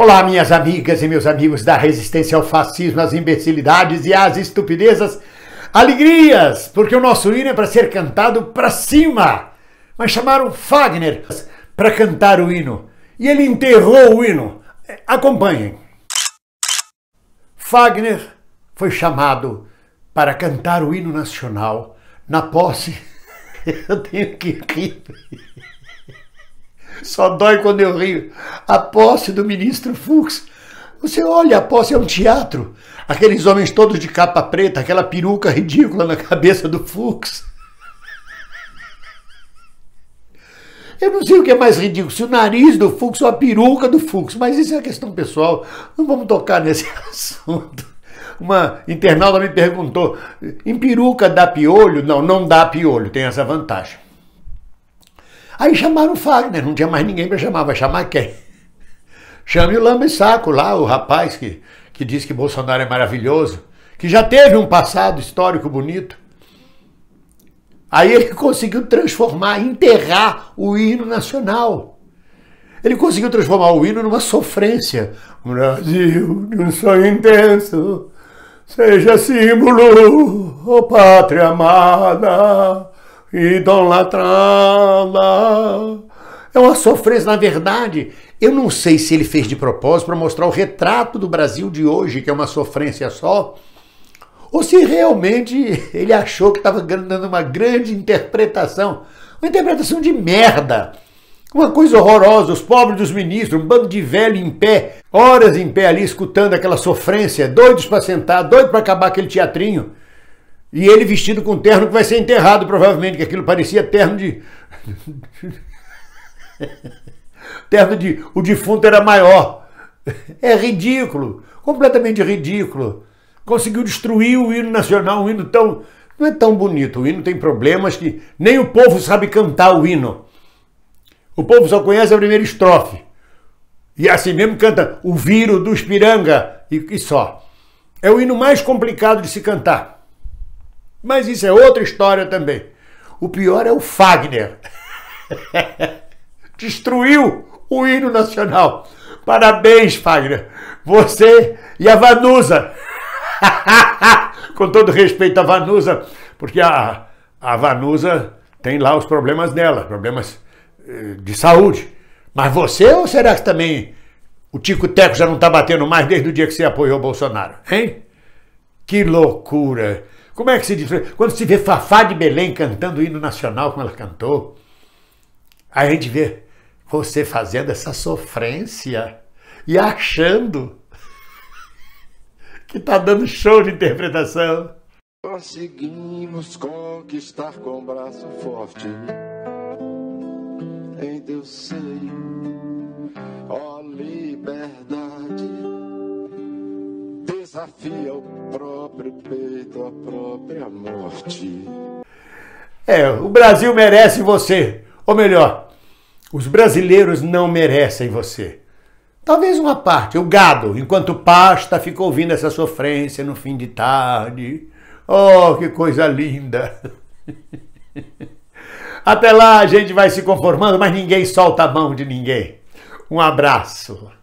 Olá, minhas amigas e meus amigos da resistência ao fascismo, às imbecilidades e às estupidezas. Alegrias, porque o nosso hino é para ser cantado para cima. Mas chamaram Fagner para cantar o hino. E ele enterrou o hino. Acompanhem. Fagner foi chamado para cantar o hino nacional na posse. Eu tenho que rir. Só dói quando eu rio. A posse do ministro Fux. Você olha, a posse é um teatro. Aqueles homens todos de capa preta, aquela peruca ridícula na cabeça do Fux. Eu não sei o que é mais ridículo, se o nariz do Fux ou a peruca do Fux, mas isso é questão pessoal, não vamos tocar nesse assunto. Uma internauta me perguntou: em peruca dá piolho? Não, não dá piolho, tem essa vantagem. Aí chamaram o Fagner, não tinha mais ninguém para chamar, vai chamar quem? Chame o Lamba e Saco lá, o rapaz que, que diz que Bolsonaro é maravilhoso, que já teve um passado histórico bonito. Aí ele conseguiu transformar, enterrar o hino nacional. Ele conseguiu transformar o hino numa sofrência. Brasil, de um sonho intenso, seja símbolo, ô oh pátria amada idolatrada. É uma sofrência, na verdade. Eu não sei se ele fez de propósito para mostrar o retrato do Brasil de hoje, que é uma sofrência só, ou se realmente ele achou que estava dando uma grande interpretação. Uma interpretação de merda. Uma coisa horrorosa, os pobres dos ministros, um bando de velho em pé, horas em pé ali escutando aquela sofrência, doidos para sentar, doidos para acabar aquele teatrinho. E ele vestido com terno que vai ser enterrado, provavelmente, que aquilo parecia terno de. terno de. O defunto era maior. É ridículo, completamente ridículo. Conseguiu destruir o hino nacional, um hino tão. Não é tão bonito, o hino tem problemas que nem o povo sabe cantar o hino. O povo só conhece a primeira estrofe. E assim mesmo canta o vírus do espiranga e, e só. É o hino mais complicado de se cantar. Mas isso é outra história também. O pior é o Fagner. Destruiu o hino nacional. Parabéns, Fagner. Você e a Vanusa. Com todo respeito à Vanusa, porque a, a Vanusa tem lá os problemas dela, problemas eh, de saúde. Mas você ou será que também o Tico Teco já não está batendo mais desde o dia que você apoiou o Bolsonaro? Hein? Que loucura! Como é que se diz? Quando se vê Fafá de Belém cantando o hino nacional como ela cantou, aí a gente vê você fazendo essa sofrência e achando que tá dando show de interpretação. Conseguimos conquistar com braço forte em teu seio, ó liberdade, desafia o próprio próprio peito a própria morte. É, o Brasil merece você. Ou melhor, os brasileiros não merecem você. Talvez uma parte, o gado, enquanto pasta, fica ouvindo essa sofrência no fim de tarde. Oh, que coisa linda! Até lá a gente vai se conformando, mas ninguém solta a mão de ninguém. Um abraço.